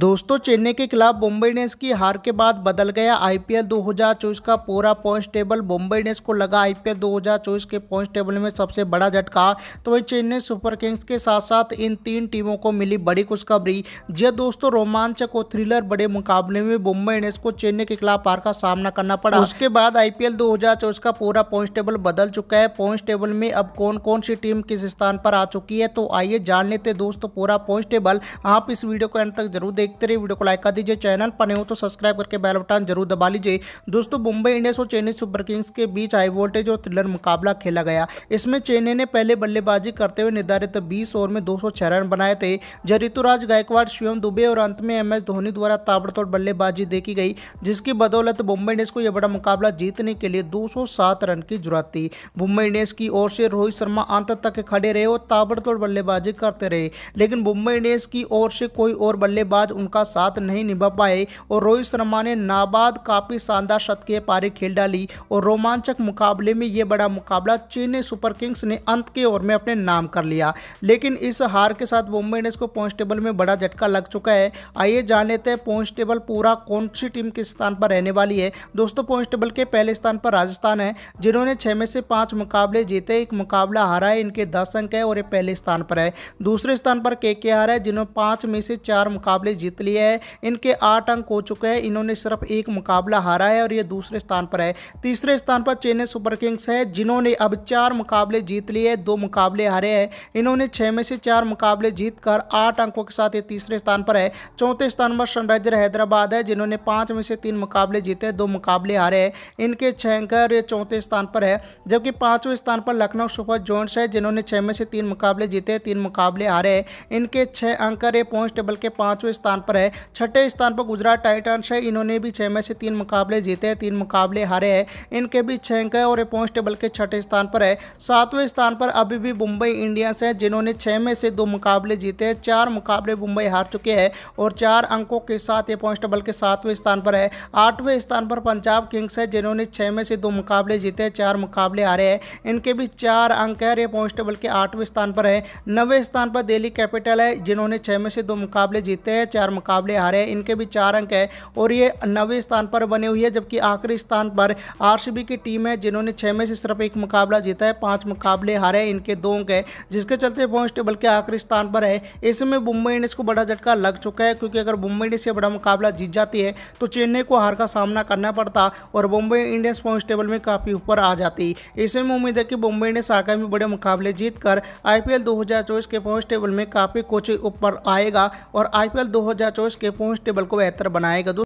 दोस्तों चेन्नई के खिलाफ मुंबई इंडियंस की हार के बाद बदल गया आईपीएल 2024 का पूरा पॉइंट टेबल मुंबई इंडियंस को लगा आईपीएल 2024 के पॉइंट टेबल में सबसे बड़ा झटका तो वही चेन्नई सुपर किंग्स के साथ साथ इन तीन टीमों को मिली बड़ी खुशखबरी जब हाँ दोस्तों रोमांचक और थ्रिलर बड़े मुकाबले में मुंबई इंडियंस को चेन्नई के खिलाफ हार का सामना करना पड़ा उसके बाद आईपीएल दो का पूरा पॉइंट टेबल बदल चुका है पॉइंट टेबल में अब कौन कौन सी टीम किस स्थान पर आ चुकी है तो आइए जान लेते दोस्तों पूरा पॉइंट टेबल आप इस वीडियो को एंड तक जरूर देख देखते रहिए वीडियो को लाइक कर दीजिए चैनल पर नहीं हो तो सब्सक्राइब करके बेल बटन जरूर दबा लीजिए दोस्तों मुंबई इंडियंस और चेन्नई सुपर किंग्स के बीच हाई वोल्टेज और थ्रिलर मुकाबला खेला गया इसमें चेन्नई ने पहले बल्लेबाजी करते हुए निर्धारित बीस ओवर में दो रन बनाए थे जरितुराज गायकवाड़ शिवम दुबे और अंत में एम धोनी द्वारा ताबड़तोड़ बल्लेबाजी देखी गई जिसकी बदौलत मुंबई इंडियंस को यह बड़ा मुकाबला जीतने के लिए 207 रन की जरूरत थी मुंबई इंडियंस की ओर से रोहित शर्मा अंत तक खड़े रहे और ताबड़तोड़ बल्लेबाजी करते रहे लेकिन मुंबई इंडियंस की ओर से कोई और बल्लेबाज गेंदबाज उनका साथ नहीं निभा पाए और रोहित शर्मा ने नाबाद काफ़ी शानदार शतकीय पारी खेल डाली और रोमांचक मुकाबले में यह बड़ा मुकाबला चेन्नई सुपर किंग्स ने अंत के ओवर में अपने नाम कर लिया लेकिन इस हार के साथ मुंबई इंडियंस को पॉइंट टेबल में बड़ा झटका लग चुका है आइए जान लेते हैं पॉइंट टेबल पूरा कौन सी टीम किस स्थान पर रहने वाली है दोस्तों पॉइंट टेबल के पहले स्थान पर राजस्थान है जिन्होंने छह में से पांच मुकाबले जीते एक मुकाबला हारा है इनके दस अंक है और ये पहले स्थान पर है दूसरे स्थान पर के के हार है जिन्होंने पांच में से चार मुकाबले जीत लिया है इनके आठ अंक हो चुके हैं इन्होंने सिर्फ एक मुकाबला हारा है और ये दूसरे स्थान पर है तीसरे स्थान पर चेन्नई सुपर किंग्स है जिन्होंने अब चार मुकाबले जीत लिए हैं दो मुकाबले हारे हैं इन्होंने छः में से चार मुकाबले जीत कर आठ अंकों के साथ ये तीसरे स्थान पर है चौथे स्थान पर सनराइजर हैदराबाद है जिन्होंने पाँच में से तीन मुकाबले जीते दो मुकाबले हारे हैं इनके छः अंक और ये चौथे स्थान पर है जबकि पाँचवें स्थान पर लखनऊ सुपर जॉइंट्स है जिन्होंने छः में से तीन मुकाबले जीते तीन मुकाबले हारे हैं इनके छः अंक ये पॉइंट टेबल के पाँचवें स्थान पर है छठे स्थान पर गुजरात टाइटन्स है इन्होंने भी छः में से तीन मुकाबले जीते हैं तीन मुकाबले हारे हैं इनके भी छः अंक है और पॉइंट टेबल के छठे स्थान पर है सातवें स्थान पर अभी भी मुंबई इंडियंस है जिन्होंने छः में से दो मुकाबले जीते हैं चार मुकाबले मुंबई हार चुके हैं और चार अंकों के साथ ये पॉइंट टेबल के सातवें स्थान पर है आठवें स्थान पर पंजाब किंग्स है जिन्होंने छः में से दो मुकाबले जीते हैं चार मुकाबले हारे हैं इनके भी चार अंक है ये पॉइंट टेबल के आठवें स्थान पर है नवे स्थान पर दिल्ली कैपिटल है जिन्होंने छः में से दो मुकाबले जीते हैं चार मुकाबले हारे हैं इनके भी चार अंक है और ये नवे स्थान पर बने हुए हैं जबकि आखिरी स्थान पर आर की टीम है जिन्होंने छः में से सिर्फ एक मुकाबला जीता है पाँच मुकाबले हारे हैं इनके दो अंक है जिसके चलते पॉइंट टेबल के आखिरी स्थान पर है इसमें मुंबई इंडियंस को बड़ा झटका लग चुका है क्योंकि अगर मुंबई इंडियंस ये बड़ा मुकाबला जीत जाती है तो चेन्नई को हार का सामना करना पड़ता और मुंबई इंडियंस पॉइंट टेबल में काफ़ी ऊपर आ जाती इसमें उम्मीद है कि मुंबई इंडियंस आगामी बड़े मुकाबले जीतकर आईपीएल 2024 के पॉइंट टेबल में काफ़ी कुछ ऊपर आएगा और आईपीएल 2024 के पॉइंट्स टेबल को बेहतर बनाएगा